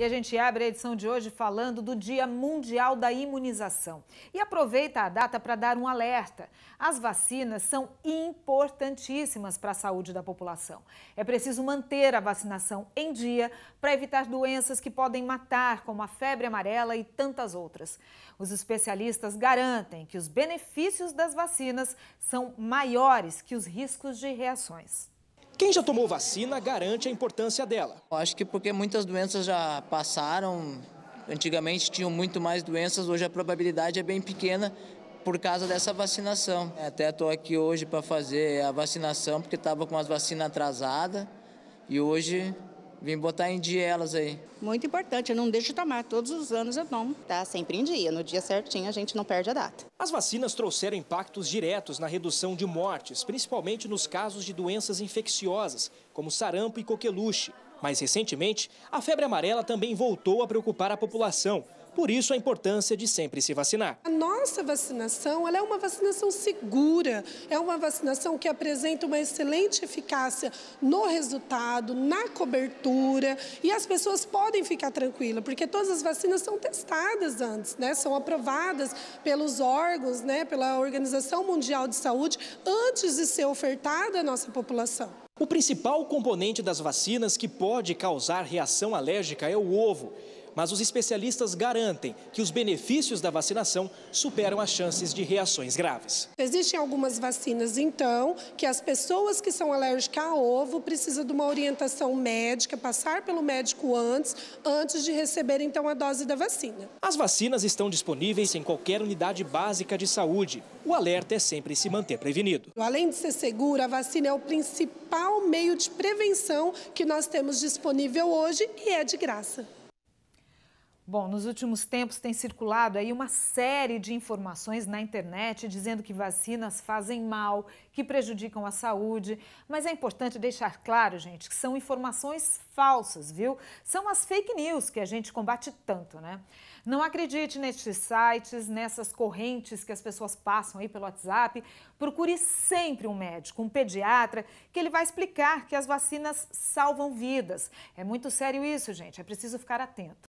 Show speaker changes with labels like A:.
A: E a gente abre a edição de hoje falando do Dia Mundial da Imunização. E aproveita a data para dar um alerta. As vacinas são importantíssimas para a saúde da população. É preciso manter a vacinação em dia para evitar doenças que podem matar, como a febre amarela e tantas outras. Os especialistas garantem que os benefícios das vacinas são maiores que os riscos de reações.
B: Quem já tomou vacina garante a importância dela. Acho que porque muitas doenças já passaram, antigamente tinham muito mais doenças, hoje a probabilidade é bem pequena por causa dessa vacinação. É, até estou aqui hoje para fazer a vacinação porque estava com as vacinas atrasadas e hoje Vim botar em dia elas aí. Muito
A: importante, eu não deixo de tomar, todos os anos eu tomo. Tá sempre em dia, no dia certinho a gente não perde a data.
C: As vacinas trouxeram impactos diretos na redução de mortes, principalmente nos casos de doenças infecciosas, como sarampo e coqueluche. Mais recentemente, a febre amarela também voltou a preocupar a população. Por isso a importância de sempre se vacinar.
D: A nossa vacinação ela é uma vacinação segura, é uma vacinação que apresenta uma excelente eficácia no resultado, na cobertura e as pessoas podem ficar tranquilas, porque todas as vacinas são testadas antes, né? são aprovadas pelos órgãos, né? pela Organização Mundial de Saúde, antes de ser ofertada à nossa população.
C: O principal componente das vacinas que pode causar reação alérgica é o ovo mas os especialistas garantem que os benefícios da vacinação superam as chances de reações graves.
D: Existem algumas vacinas, então, que as pessoas que são alérgicas a ovo precisam de uma orientação médica, passar pelo médico antes, antes de receber, então, a dose da vacina.
C: As vacinas estão disponíveis em qualquer unidade básica de saúde. O alerta é sempre se manter prevenido.
D: Além de ser segura, a vacina é o principal meio de prevenção que nós temos disponível hoje e é de graça.
A: Bom, nos últimos tempos tem circulado aí uma série de informações na internet dizendo que vacinas fazem mal, que prejudicam a saúde, mas é importante deixar claro, gente, que são informações falsas, viu? São as fake news que a gente combate tanto, né? Não acredite nestes sites, nessas correntes que as pessoas passam aí pelo WhatsApp. Procure sempre um médico, um pediatra, que ele vai explicar que as vacinas salvam vidas. É muito sério isso, gente, é preciso ficar atento.